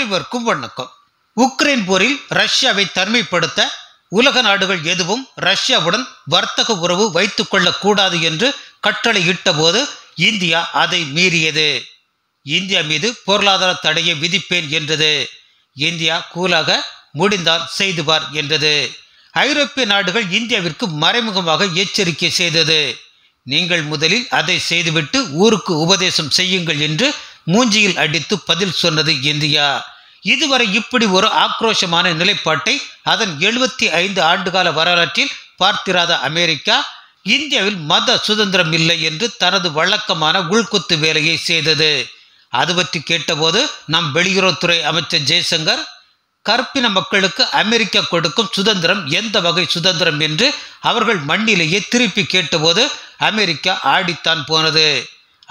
அனைவருக்கும் வணக்கம் உக்ரைன் போரில் ரஷ்யாவை தன்மைப்படுத்த உலக நாடுகள் எதுவும் ரஷ்யாவுடன் வர்த்தக உறவு வைத்துக் கொள்ளக்கூடாது என்று கட்டளையிட்ட போது இந்தியா அதை மீறியது இந்தியா மீது பொருளாதார தடையை விதிப்பேன் என்றது இந்தியா கூலாக முடிந்தால் செய்துவார் என்றது ஐரோப்பிய நாடுகள் இந்தியாவிற்கு மறைமுகமாக எச்சரிக்கை செய்தது நீங்கள் முதலில் அதை செய்துவிட்டு ஊருக்கு உபதேசம் செய்யுங்கள் என்று மூஞ்சியில் அடித்து பதில் சொன்னது இந்தியா இதுவரை இப்படி ஒரு ஆக்ரோஷமான நிலைப்பாட்டை அதன் எழுபத்தி ஐந்து ஆண்டுகால வரலாற்றில் பார்த்திராத அமெரிக்கா இந்தியாவில் மத சுதந்திரம் இல்லை என்று தனது வழக்கமான உள்குத்து வேலையை செய்தது அது பற்றி கேட்டபோது நம் வெளியுறவுத்துறை அமைச்சர் ஜெய்சங்கர் கற்பின மக்களுக்கு அமெரிக்கா கொடுக்கும் சுதந்திரம் எந்த வகை சுதந்திரம் என்று அவர்கள் மண்ணிலேயே திருப்பி கேட்டபோது அமெரிக்கா ஆடித்தான் போனது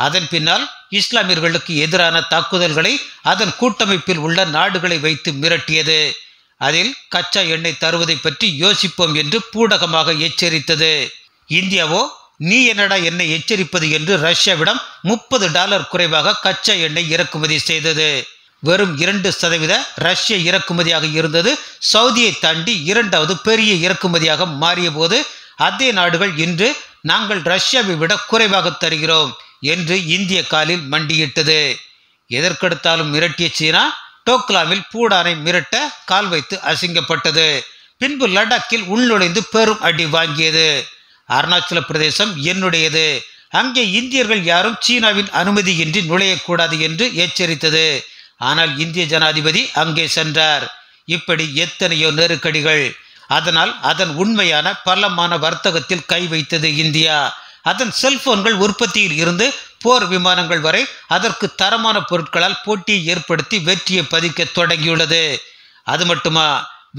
அதன் பின்னால் இஸ்லாமியர்களுக்கு எதிரான தாக்குதல்களை அதன் கூட்டமைப்பில் உள்ள நாடுகளை வைத்து மிரட்டியது அதில் கச்சா எண்ணெய் தருவதை பற்றி யோசிப்போம் என்று பூடகமாக எச்சரித்தது இந்தியாவோ நீ என்னடா என்னை எச்சரிப்பது என்று ரஷ்யாவிடம் முப்பது டாலர் குறைவாக கச்சா எண்ணெய் இறக்குமதி செய்தது வெறும் இரண்டு சதவீத ரஷ்ய இறக்குமதியாக இருந்தது சவுதியை தாண்டி இரண்டாவது பெரிய இறக்குமதியாக மாறிய போது அதே நாடுகள் இன்று நாங்கள் ரஷ்யாவை விட குறைவாக தருகிறோம் என்று இந்திய காலில் மண்டியிட்டது எதற்கெடுத்தாலும் மிரட்டிய சீனா டோக்லாவில் பூடானை மிரட்ட கால் வைத்து அசிங்கப்பட்டது பின்பு லடாக்கில் உள்நுழைந்து பெரும் அடி வாங்கியது அருணாச்சல பிரதேசம் என்னுடையது அங்கே இந்தியர்கள் யாரும் சீனாவின் அனுமதியின்றி நுழையக்கூடாது என்று எச்சரித்தது ஆனால் இந்திய ஜனாதிபதி அங்கே சென்றார் இப்படி எத்தனையோ நெருக்கடிகள் அதனால் அதன் உண்மையான பலமான வர்த்தகத்தில் கை வைத்தது இந்தியா அதன் செல்போன்கள் உற்பத்தியில் இருந்து போர் விமானங்கள் வரை அதற்கு தரமான பொருட்களால் போட்டியை ஏற்படுத்தி வெற்றியை பதிக்க தொடங்கியுள்ளது அது மட்டுமா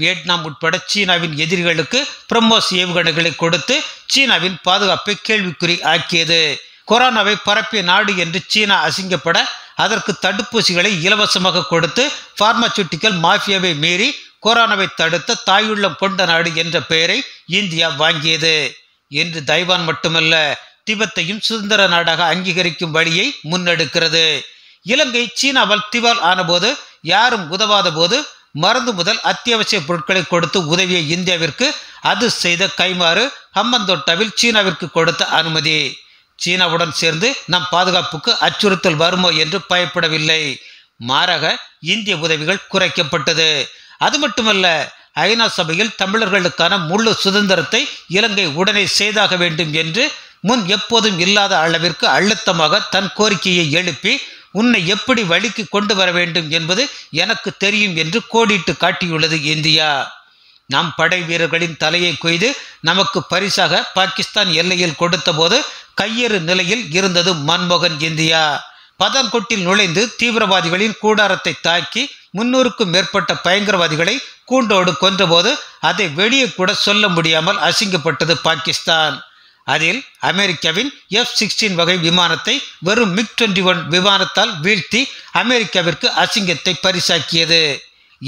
வியட்நாம் உட்பட சீனாவின் எதிரிகளுக்கு பிரம்மோஸ் ஏவுகணைகளை கொடுத்து சீனாவின் பாதுகாப்பை கேள்விக்குறி ஆக்கியது கொரோனாவை பரப்பிய நாடு என்று சீனா அசிங்கப்பட அதற்கு தடுப்பூசிகளை இலவசமாக கொடுத்து பார்மசூட்டிக்கல் மாஃபியாவை மீறி கொரோனாவை தடுத்த தாயுள்ளம் கொண்ட நாடு என்ற பெயரை இந்தியா வாங்கியது என்று தைவான் மட்டுமல்ல திபெத்தையும் சுதந்திர நாடாக அங்கீகரிக்கும் வழியை முன்னெடுக்கிறது இலங்கை சீனாவால் திவால் ஆனபோது யாரும் உதவாத போது மருந்து முதல் அத்தியாவசிய பொருட்களை கொடுத்து உதவிய இந்தியாவிற்கு அது செய்த கைமாறு ஹம்மந்தோட்டாவில் சீனாவிற்கு கொடுத்த அனுமதி சீனாவுடன் சேர்ந்து நம் பாதுகாப்புக்கு அச்சுறுத்தல் வருமோ என்று பயப்படவில்லை மாறாக இந்திய உதவிகள் குறைக்கப்பட்டது அது மட்டுமல்ல ஐநா சபையில் தமிழர்களுக்கான முழு சுதந்திரத்தை இலங்கை உடனே செய்தாக வேண்டும் என்று முன் எப்போதும் இல்லாத அளவிற்கு அழுத்தமாக தன் கோரிக்கையை எழுப்பி உன்னை எப்படி வழிக்கு கொண்டு வர வேண்டும் என்பது எனக்கு தெரியும் என்று கோடிட்டு காட்டியுள்ளது இந்தியா நாம் படை வீரர்களின் தலையை கொய்து நமக்கு பரிசாக பாகிஸ்தான் எல்லையில் கொடுத்தபோது கையேறு நிலையில் இருந்தது மன்மோகன் இந்தியா பதங்கொட்டில் நுழைந்து தீவிரவாதிகளின் கூடாரத்தை தாக்கி முன்னூறுக்கும் மேற்பட்ட பயங்கரவாதிகளை கூண்டோடு கொன்றபோது அதை வெளியே கூட சொல்ல முடியாமல் அசிங்கப்பட்டது பாகிஸ்தான் அதில் அமெரிக்காவின் எஃப் சிக்ஸ்டீன் வகை விமானத்தை வெறும் மிக் டுவெண்ட்டி ஒன் விமானத்தால் வீழ்த்தி அமெரிக்காவிற்கு அசிங்கத்தை பரிசாக்கியது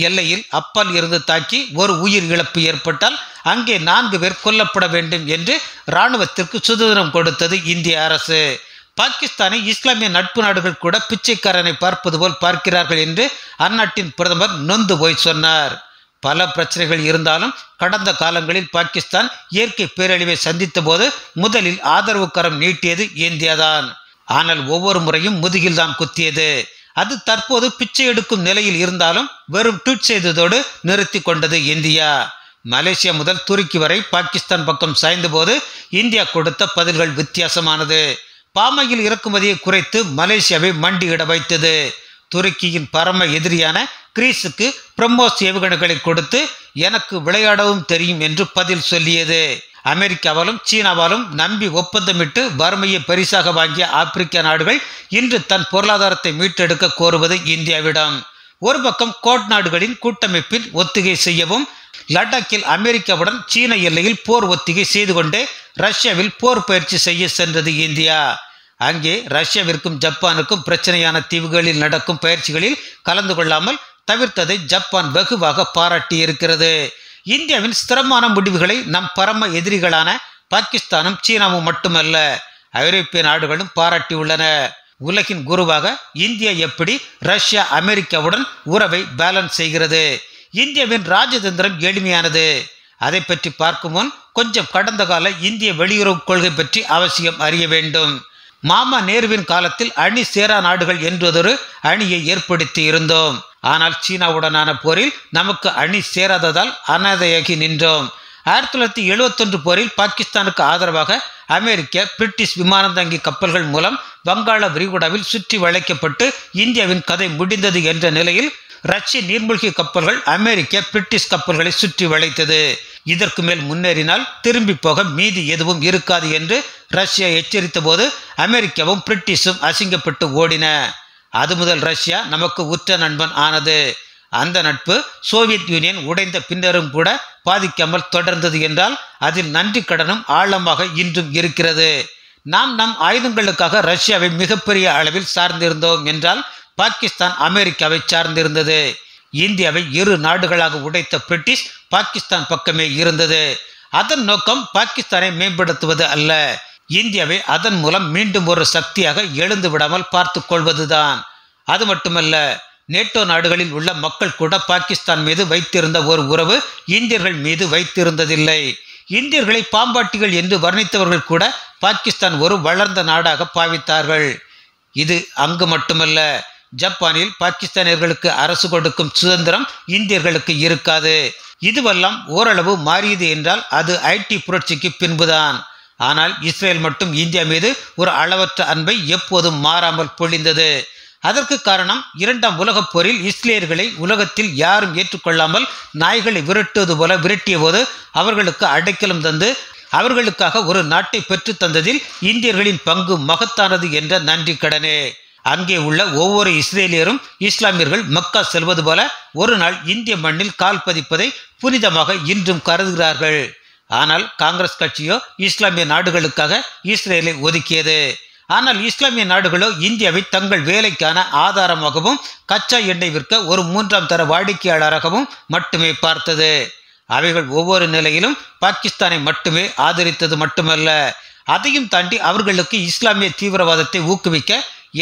எல்லையில் அப்பால் இருந்து தாக்கி ஒரு உயிர் இழப்பு ஏற்பட்டால் அங்கே நான்கு பேர் கொல்லப்பட வேண்டும் என்று இராணுவத்திற்கு சுதந்திரம் கொடுத்தது இந்திய அரசு பாகிஸ்தானை இஸ்லாமிய நட்பு நாடுகள் கூட பிச்சைக்காரனை பார்ப்பது போல் பார்க்கிறார்கள் என்று அந்நாட்டின் பிரதமர் நொந்து போய் சொன்னார் பல பிரச்சனைகள் இருந்தாலும் கடந்த காலங்களில் பாகிஸ்தான் இயற்கை பேரழிவை சந்தித்த போது முதலில் ஆதரவு கரம் நீட்டியது இந்தியாதான் ஆனால் ஒவ்வொரு முறையும் முதுகில் தான் குத்தியது அது தற்போது பிச்சை எடுக்கும் நிலையில் இருந்தாலும் வெறும் ட்வீட் செய்ததோடு நிறுத்தி கொண்டது இந்தியா மலேசியா முதல் துருக்கி வரை பாகிஸ்தான் பக்கம் சாய்ந்த போது இந்தியா கொடுத்த பதில்கள் வித்தியாசமானது பாமையில் இறக்குமதியை குறைத்து மலேசியாவை மண்டியிட வைத்தது துருக்கியின் பரம எதிரியான கிரீஸுக்கு பிரம்மோஸ் ஏவுகணைகளை கொடுத்து எனக்கு விளையாடவும் தெரியும் என்று பதில் சொல்லியது அமெரிக்காவாலும் சீனாவாலும் நம்பி ஒப்பந்தமிட்டு வறுமையை பரிசாக வாங்கிய ஆப்பிரிக்க நாடுகள் இன்று தன் பொருளாதாரத்தை மீட்டெடுக்க கோருவது இந்தியாவிடம் ஒரு பக்கம் கோட் நாடுகளின் கூட்டமைப்பில் ஒத்திகை செய்யவும் லடாக்கில் அமெரிக்காவுடன் சீன எல்லையில் போர் ஒத்திகை செய்து கொண்டே ரஷ்யாவில் போர் பயிற்சி செய்ய சென்றது இந்தியா அங்கே ரஷ்யாவிற்கும் ஜப்பானுக்கும் பிரச்சனையான தீவுகளில் நடக்கும் பயிற்சிகளில் கலந்து கொள்ளாமல் தவிர்த்ததை ஜப்பான் வெகுவாக பாராட்டி இருக்கிறது இந்தியாவின் ஸ்திரமான முடிவுகளை நம் பரம எதிரிகளான பாகிஸ்தானும் சீனாவும் மட்டுமல்ல ஐரோப்பிய நாடுகளும் பாராட்டியுள்ளன உலகின் குருவாக இந்தியா எப்படி ரஷ்யா அமெரிக்காவுடன் உறவை பேலன்ஸ் செய்கிறது இந்தியாவின் ராஜதந்திரம் எளிமையானது அதை பற்றி பார்க்கும் முன் கொஞ்சம் கடந்த கால இந்திய வெளியுறவு கொள்கை பற்றி அவசியம் அறிய வேண்டும் மாமா நேருவின் காலத்தில் அணி சேரா நாடுகள் என்றதொரு அணியை ஏற்படுத்தி இருந்தோம் ஆனால் சீனாவுடனான போரில் நமக்கு அணி சேராததால் அனாதையாகி நின்றோம் ஆயிரத்தி தொள்ளாயிரத்தி எழுபத்தொன்று போரில் பாகிஸ்தானுக்கு ஆதரவாக அமெரிக்க பிரிட்டிஷ் தங்கி கப்பல்கள் மூலம் வங்காள விரிகுடாவில் சுற்றி வளைக்கப்பட்டு இந்தியாவின் கதை முடிந்தது என்ற நிலையில் ரஷ்ய நீர்மூழ்கி கப்பல்கள் அமெரிக்க பிரிட்டிஷ் கப்பல்களை சுற்றி வளைத்தது இதற்கு மேல் முன்னேறினால் திரும்பி போக மீதி எதுவும் இருக்காது என்று ரஷ்யா எச்சரித்த போது அமெரிக்காவும் பிரிட்டிஷும் அசிங்கப்பட்டு ஓடின அது முதல் ரஷ்யா நமக்கு உற்ற நண்பன் ஆனது அந்த நட்பு சோவியத் யூனியன் உடைந்த பின்னரும் கூட பாதிக்காமல் தொடர்ந்தது என்றால் அதில் நன்றி கடனும் ஆழமாக இன்றும் இருக்கிறது நாம் நம் ஆயுதங்களுக்காக ரஷ்யாவை மிகப்பெரிய அளவில் சார்ந்திருந்தோம் என்றால் பாகிஸ்தான் அமெரிக்காவை சார்ந்திருந்தது இந்தியாவை இரு நாடுகளாக உடைத்த பிரிட்டிஷ் பாகிஸ்தான் பக்கமே இருந்தது அதன் நோக்கம் பாகிஸ்தானை மேம்படுத்துவது அல்ல இந்தியாவை அதன் மூலம் மீண்டும் ஒரு சக்தியாக எழுந்து விடாமல் பார்த்து கொள்வதுதான் அது மட்டுமல்ல நேட்டோ நாடுகளில் உள்ள மக்கள் கூட பாகிஸ்தான் மீது வைத்திருந்த ஒரு உறவு இந்தியர்கள் மீது வைத்திருந்ததில்லை இந்தியர்களை பாம்பாட்டிகள் என்று வர்ணித்தவர்கள் கூட பாகிஸ்தான் ஒரு வளர்ந்த நாடாக பாவித்தார்கள் இது அங்கு மட்டுமல்ல ஜப்பானில் பாகிஸ்தானியர்களுக்கு அரசு கொடுக்கும் சுதந்திரம் இந்தியர்களுக்கு இருக்காது இதுவெல்லாம் ஓரளவு மாறியது என்றால் அது ஐடி புரட்சிக்கு பின்புதான் ஆனால் இஸ்ரேல் மட்டும் இந்தியா மீது ஒரு அளவற்ற அன்பை எப்போதும் மாறாமல் பொழிந்தது அதற்கு காரணம் இரண்டாம் உலகப் போரில் இஸ்ரேலர்களை உலகத்தில் யாரும் ஏற்றுக்கொள்ளாமல் நாய்களை விரட்டுவது போல விரட்டிய போது அவர்களுக்கு அடைக்கலம் தந்து அவர்களுக்காக ஒரு நாட்டை பெற்று தந்ததில் இந்தியர்களின் பங்கு மகத்தானது என்ற நன்றி கடனே அங்கே உள்ள ஒவ்வொரு இஸ்ரேலியரும் இஸ்லாமியர்கள் மக்கா செல்வது போல ஒரு நாள் இந்திய மண்ணில் கால் பதிப்பதை புனிதமாக இன்றும் கருதுகிறார்கள் ஆனால் காங்கிரஸ் கட்சியோ இஸ்லாமிய நாடுகளுக்காக இஸ்ரேலை ஒதுக்கியது ஆனால் இஸ்லாமிய நாடுகளோ இந்தியாவை தங்கள் வேலைக்கான ஆதாரமாகவும் கச்சா எண்ணெய் விற்க ஒரு மூன்றாம் தர வாடிக்கையாளராகவும் மட்டுமே பார்த்தது அவைகள் ஒவ்வொரு நிலையிலும் பாகிஸ்தானை மட்டுமே ஆதரித்தது மட்டுமல்ல அதையும் தாண்டி அவர்களுக்கு இஸ்லாமிய தீவிரவாதத்தை ஊக்குவிக்க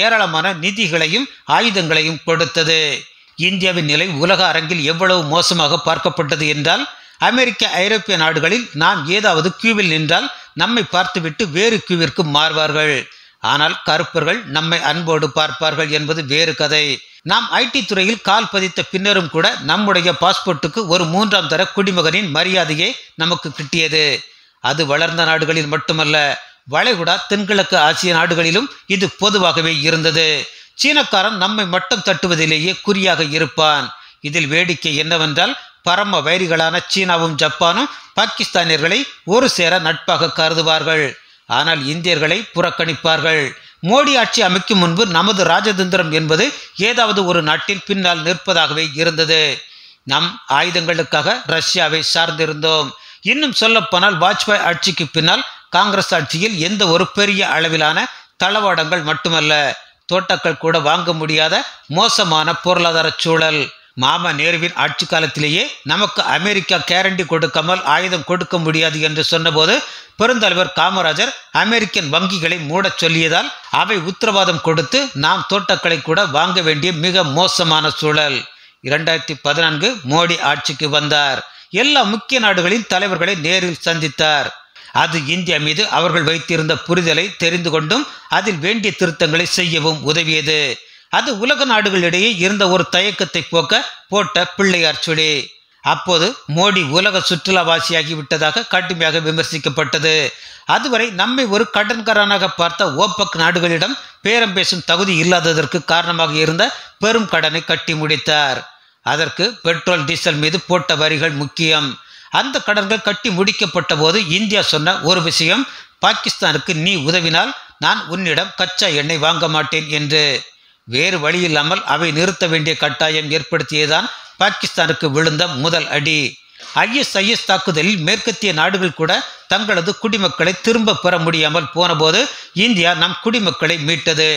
ஏராளமான நிதிகளையும் ஆயுதங்களையும் கொடுத்தது இந்தியாவின் நிலை உலக அரங்கில் எவ்வளவு மோசமாக பார்க்கப்பட்டது என்றால் அமெரிக்க ஐரோப்பிய நாடுகளில் நாம் ஏதாவது கியூவில் நின்றால் நம்மை பார்த்துவிட்டு வேறு கியூவிற்கு மாறுவார்கள் ஆனால் கருப்பர்கள் நம்மை அன்போடு பார்ப்பார்கள் என்பது வேறு கதை நாம் ஐடி துறையில் கால் பதித்த பின்னரும் கூட நம்முடைய பாஸ்போர்ட்டுக்கு ஒரு மூன்றாம் தர குடிமகனின் மரியாதையே நமக்கு கிட்டியது அது வளர்ந்த நாடுகளில் மட்டுமல்ல வளைகுடா தென்கிழக்கு ஆசிய நாடுகளிலும் இது பொதுவாகவே இருந்தது சீனக்காரன் நம்மை மட்டும் தட்டுவதிலேயே குறியாக இருப்பான் இதில் வேடிக்கை என்னவென்றால் பரம வைரிகளான சீனாவும் ஜப்பானும் பாகிஸ்தானியர்களை ஒரு சேர நட்பாக கருதுவார்கள் ஆனால் இந்தியர்களை புறக்கணிப்பார்கள் மோடி ஆட்சி அமைக்கும் முன்பு நமது ராஜதந்திரம் என்பது ஏதாவது ஒரு நாட்டின் பின்னால் நிற்பதாகவே இருந்தது நம் ஆயுதங்களுக்காக ரஷ்யாவை சார்ந்திருந்தோம் இன்னும் சொல்லப்போனால் வாஜ்பாய் ஆட்சிக்கு பின்னால் காங்கிரஸ் ஆட்சியில் எந்த ஒரு பெரிய அளவிலான தளவாடங்கள் மட்டுமல்ல தோட்டக்கள் கூட வாங்க முடியாத மோசமான பொருளாதார சூழல் மாமா நேருவின் ஆட்சி காலத்திலேயே நமக்கு அமெரிக்கா கேரண்டி கொடுக்காமல் ஆயுதம் கொடுக்க முடியாது என்று சொன்னபோது பெருந்தலைவர் காமராஜர் அமெரிக்கன் வங்கிகளை மூடச் சொல்லியதால் அவை உத்தரவாதம் கொடுத்து நாம் தோட்டக்களை கூட வாங்க வேண்டிய மிக மோசமான சூழல் இரண்டாயிரத்தி பதினான்கு மோடி ஆட்சிக்கு வந்தார் எல்லா முக்கிய நாடுகளின் தலைவர்களை நேரில் சந்தித்தார் அது இந்தியா மீது அவர்கள் வைத்திருந்த புரிதலை தெரிந்து கொண்டும் அதில் வேண்டிய திருத்தங்களை செய்யவும் உதவியது அது உலக நாடுகளிடையே இருந்த ஒரு தயக்கத்தை போக்க போட்ட பிள்ளையார் சுடி அப்போது மோடி உலக சுற்றுலாவாசியாகி விட்டதாக கடுமையாக விமர்சிக்கப்பட்டது அதுவரை நம்மை ஒரு கடன்காரனாக பார்த்த ஓபக் நாடுகளிடம் பேரம் பேசும் தகுதி இல்லாததற்கு காரணமாக இருந்த பெரும் கடனை கட்டி முடித்தார் அதற்கு பெட்ரோல் டீசல் மீது போட்ட வரிகள் முக்கியம் அந்த கடன்கள் கட்டி முடிக்கப்பட்ட போது இந்தியா சொன்ன ஒரு விஷயம் பாகிஸ்தானுக்கு நீ உதவினால் நான் உன்னிடம் கச்சா எண்ணெய் வாங்க மாட்டேன் என்று வேறு வழியில்லாமல் அவை நிறுத்த வேண்டிய கட்டாயம் ஏற்படுத்தியதான் பாகிஸ்தானுக்கு விழுந்த முதல் அடி ஐஎஸ்ஐஎஸ் தாக்குதலில் மேற்கத்திய நாடுகள் கூட தங்களது குடிமக்களை திரும்ப பெற முடியாமல் போனபோது இந்தியா நம் குடிமக்களை மீட்டது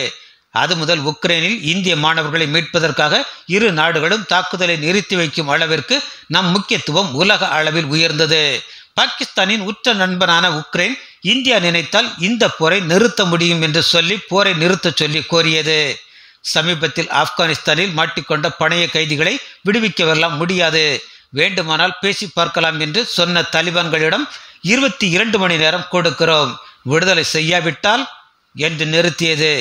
அது முதல் உக்ரைனில் இந்திய மாணவர்களை மீட்பதற்காக இரு நாடுகளும் தாக்குதலை நிறுத்தி வைக்கும் அளவிற்கு நம் முக்கியத்துவம் உலக அளவில் உயர்ந்தது பாகிஸ்தானின் உற்ற நண்பனான உக்ரைன் இந்தியா நினைத்தால் இந்த போரை நிறுத்த முடியும் என்று சொல்லி போரை நிறுத்த சொல்லி கோரியது சமீபத்தில் ஆப்கானிஸ்தானில் மாட்டிக்கொண்ட பணைய கைதிகளை விடுவிக்க வரலாம் முடியாது வேண்டுமானால் பேசி பார்க்கலாம் என்று சொன்ன தலிபான்களிடம் இருபத்தி இரண்டு மணி நேரம் கொடுக்கிறோம் விடுதலை செய்யாவிட்டால் என்று நிறுத்தியது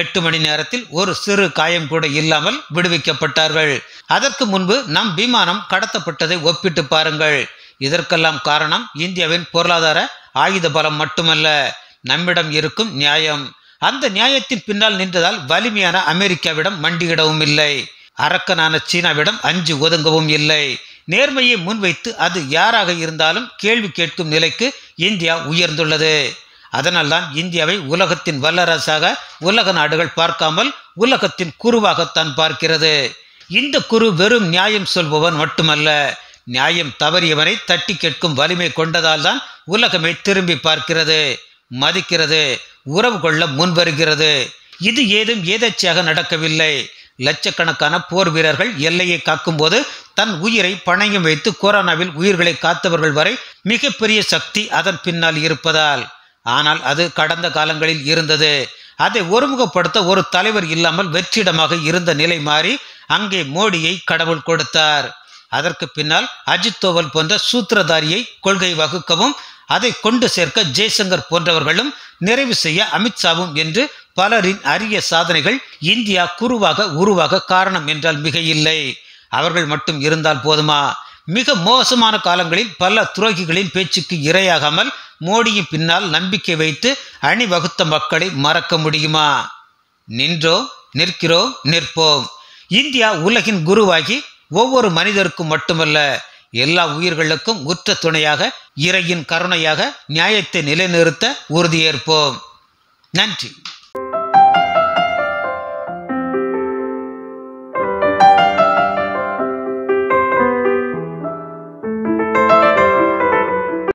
எட்டு மணி நேரத்தில் ஒரு சிறு காயம் கூட இல்லாமல் விடுவிக்கப்பட்டார்கள் அதற்கு முன்பு நம் விமானம் கடத்தப்பட்டதை ஒப்பிட்டு பாருங்கள் இதற்கெல்லாம் காரணம் இந்தியாவின் பொருளாதார ஆயுத பலம் மட்டுமல்ல நம்மிடம் இருக்கும் நியாயம் அந்த நியாயத்தின் பின்னால் நின்றதால் வலிமையான அமெரிக்காவிடம் மண்டியிடவும் இல்லை அரக்கனான சீனாவிடம் அஞ்சு ஒதுங்கவும் இல்லை நேர்மையை முன்வைத்து அது யாராக இருந்தாலும் கேள்வி கேட்கும் நிலைக்கு இந்தியா உயர்ந்துள்ளது அதனால்தான் இந்தியாவை உலகத்தின் வல்லரசாக உலக நாடுகள் பார்க்காமல் உலகத்தின் குருவாகத்தான் பார்க்கிறது இந்த குரு வெறும் நியாயம் சொல்பவன் மட்டுமல்ல நியாயம் தவறியவனை தட்டி கேட்கும் வலிமை கொண்டதால் தான் உலகமே திரும்பி பார்க்கிறது மதிக்கிறது உறவு கொள்ள முன்வருகிறது இது ஏதும் ஏதேச்சையாக நடக்கவில்லை லட்சக்கணக்கான போர் வீரர்கள் எல்லையை காக்கும் போது தன் உயிரை பணையம் வைத்து கொரோனாவில் உயிர்களை காத்தவர்கள் வரை மிகப்பெரிய சக்தி அதன் பின்னால் இருப்பதால் ஆனால் அது கடந்த காலங்களில் இருந்தது அதை ஒருமுகப்படுத்த ஒரு தலைவர் இல்லாமல் வெற்றிடமாக இருந்த நிலை மாறி அங்கே மோடியை கடவுள் கொடுத்தார் அதற்கு பின்னால் அஜித் தோவல் போன்ற சூத்திரதாரியை கொள்கை வகுக்கவும் அதை கொண்டு சேர்க்க ஜெய்சங்கர் போன்றவர்களும் நிறைவு செய்ய அமித்ஷாவும் என்று பலரின் அரிய சாதனைகள் இந்தியா குருவாக உருவாக காரணம் என்றால் மிக இல்லை அவர்கள் மட்டும் இருந்தால் போதுமா மிக மோசமான காலங்களில் பல துரோகிகளின் பேச்சுக்கு இரையாகாமல் மோடியின் பின்னால் நம்பிக்கை வைத்து அணிவகுத்த மக்களை மறக்க முடியுமா நின்றோ நிற்கிறோ நிற்போம் இந்தியா உலகின் குருவாகி ஒவ்வொரு மனிதருக்கும் மட்டுமல்ல எல்லா உயிர்களுக்கும் உற்ற துணையாக இறையின் கருணையாக நியாயத்தை நிலைநிறுத்த உறுதியேற்போம் நன்றி